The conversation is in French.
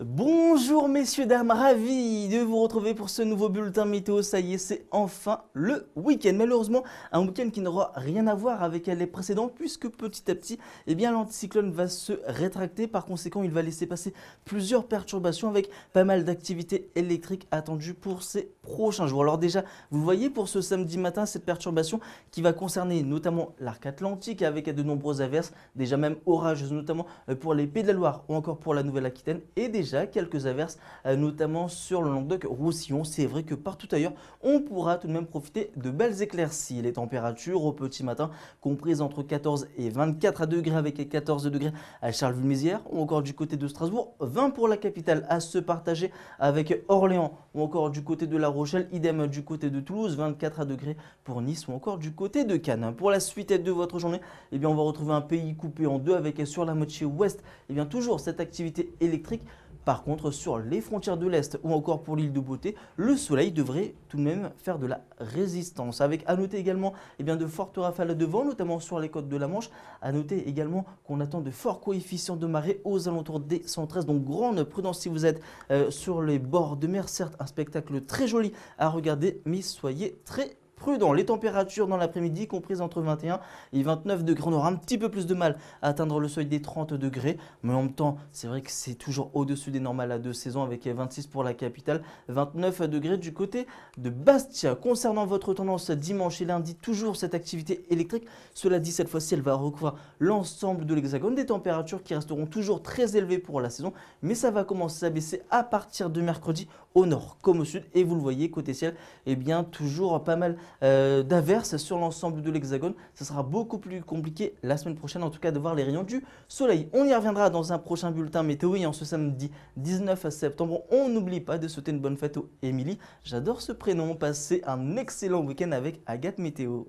Bonjour messieurs, dames, ravi de vous retrouver pour ce nouveau bulletin météo. Ça y est, c'est enfin le week-end. Malheureusement, un week-end qui n'aura rien à voir avec les précédents puisque petit à petit, eh bien, l'anticyclone va se rétracter. Par conséquent, il va laisser passer plusieurs perturbations avec pas mal d'activités électriques attendues pour ces prochains jours. Alors déjà, vous voyez pour ce samedi matin, cette perturbation qui va concerner notamment l'arc atlantique avec de nombreuses averses, déjà même orageuses, notamment pour les Pays de la Loire ou encore pour la Nouvelle-Aquitaine et déjà déjà quelques averses, euh, notamment sur le Languedoc-Roussillon. C'est vrai que partout ailleurs, on pourra tout de même profiter de belles éclaircies. Les températures au petit matin comprises entre 14 et 24 à degrés avec 14 degrés à Charleville-Mézières ou encore du côté de Strasbourg, 20 pour la capitale à se partager avec Orléans ou encore du côté de La Rochelle, idem du côté de Toulouse, 24 à degrés pour Nice ou encore du côté de Cannes. Pour la suite de votre journée, eh bien on va retrouver un pays coupé en deux avec sur la moitié ouest, et eh bien toujours cette activité électrique par contre, sur les frontières de l'Est ou encore pour l'île de Beauté, le soleil devrait tout de même faire de la résistance. Avec à noter également et eh bien, de fortes rafales de vent, notamment sur les côtes de la Manche. À noter également qu'on attend de forts coefficients de marée aux alentours des 113. Donc grande prudence si vous êtes euh, sur les bords de mer. Certes, un spectacle très joli à regarder, mais soyez très prudent. Les températures dans l'après-midi comprises entre 21 et 29 degrés. On aura un petit peu plus de mal à atteindre le seuil des 30 degrés, mais en même temps, c'est vrai que c'est toujours au-dessus des normales à deux saisons avec 26 pour la capitale, 29 degrés du côté de Bastia. Concernant votre tendance dimanche et lundi, toujours cette activité électrique. Cela dit, cette fois-ci, elle va recouvrir l'ensemble de l'hexagone. Des températures qui resteront toujours très élevées pour la saison, mais ça va commencer à baisser à partir de mercredi au nord comme au sud. Et vous le voyez, côté ciel, eh bien, toujours pas mal euh, d'averse sur l'ensemble de l'Hexagone. Ce sera beaucoup plus compliqué la semaine prochaine, en tout cas, de voir les rayons du soleil. On y reviendra dans un prochain bulletin météo et en ce samedi 19 septembre. On n'oublie pas de souhaiter une bonne fête aux Émilie. J'adore ce prénom. Passez un excellent week-end avec Agathe Météo.